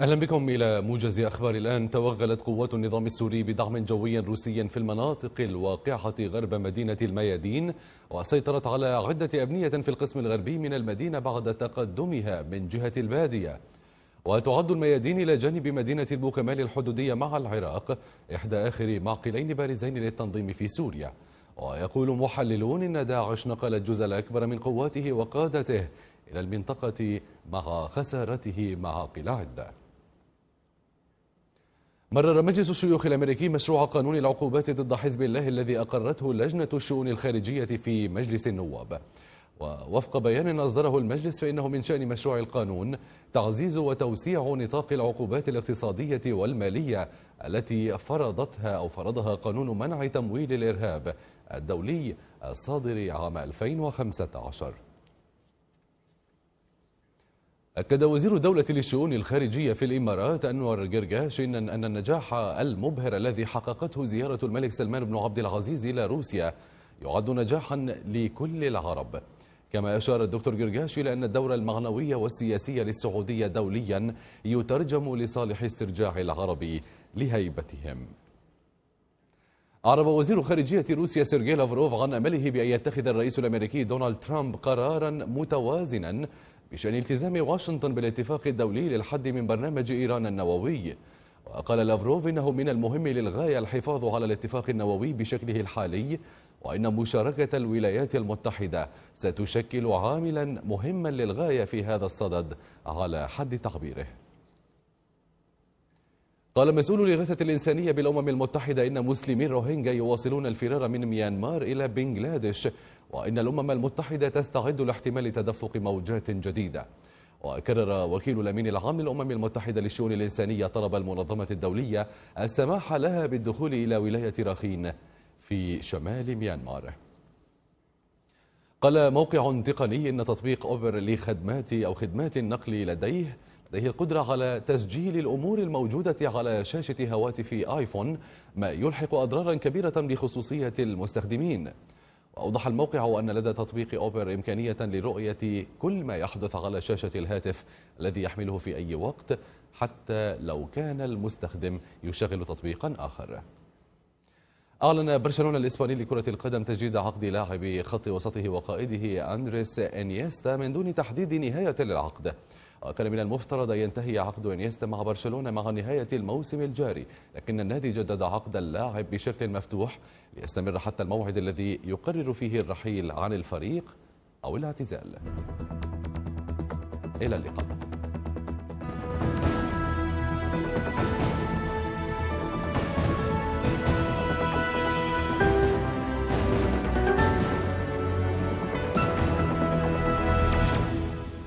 أهلا بكم إلى موجز أخبار الآن توغلت قوات النظام السوري بدعم جوي روسي في المناطق الواقعة غرب مدينة الميادين وسيطرت على عدة أبنية في القسم الغربي من المدينة بعد تقدمها من جهة البادية وتعد الميادين إلى جانب مدينة البوكمال الحدودية مع العراق إحدى آخر معقلين بارزين للتنظيم في سوريا ويقول محللون إن داعش نقل الجزء الأكبر من قواته وقادته إلى المنطقة مع خسارته معاقل عده مرر مجلس الشيوخ الأمريكي مشروع قانون العقوبات ضد حزب الله الذي أقرته لجنة الشؤون الخارجية في مجلس النواب ووفق بيان أصدره المجلس فإنه من شأن مشروع القانون تعزيز وتوسيع نطاق العقوبات الاقتصادية والمالية التي فرضتها أو فرضها قانون منع تمويل الإرهاب الدولي الصادر عام 2015 أكد وزير الدولة للشؤون الخارجية في الإمارات أنور جرجاش إن, أن النجاح المبهر الذي حققته زيارة الملك سلمان بن عبد العزيز إلى روسيا يعد نجاحا لكل العرب كما أشار الدكتور جرجاش إلى أن الدور المعنوي والسياسي للسعودية دوليا يترجم لصالح استرجاع العرب لهيبتهم أعرب وزير خارجية روسيا سيرجي لافروف عن أمله بأن يتخذ الرئيس الأمريكي دونالد ترامب قرارا متوازنا بشأن التزام واشنطن بالاتفاق الدولي للحد من برنامج إيران النووي وقال لافروف إنه من المهم للغاية الحفاظ على الاتفاق النووي بشكله الحالي وإن مشاركة الولايات المتحدة ستشكل عاملا مهما للغاية في هذا الصدد على حد تعبيره قال مسؤول الإغاثة الإنسانية بالأمم المتحدة إن مسلمي الروهينجا يواصلون الفرار من ميانمار إلى بنغلاديش وأن الأمم المتحدة تستعد لاحتمال تدفق موجات جديدة وكرر وكيل الأمين العام للأمم المتحدة للشؤون الإنسانية طلب المنظمة الدولية السماح لها بالدخول إلى ولاية راخين في شمال ميانمار قال موقع تقني أن تطبيق أوبر لخدمات أو خدمات النقل لديه لديه القدرة على تسجيل الأمور الموجودة على شاشة هواتف آيفون ما يلحق أضرارا كبيرة بخصوصية المستخدمين وأوضح الموقع أن لدى تطبيق أوبر إمكانية لرؤية كل ما يحدث على شاشة الهاتف الذي يحمله في أي وقت حتى لو كان المستخدم يشغل تطبيقا آخر أعلن برشلونة الإسباني لكرة القدم تجديد عقد لاعب خط وسطه وقائده أندريس إنيستا من دون تحديد نهاية للعقد وكان من المفترض أن ينتهي عقد إنيستا مع برشلونة مع نهاية الموسم الجاري لكن النادي جدد عقد اللاعب بشكل مفتوح ليستمر حتى الموعد الذي يقرر فيه الرحيل عن الفريق أو الاعتزال إلى اللقاء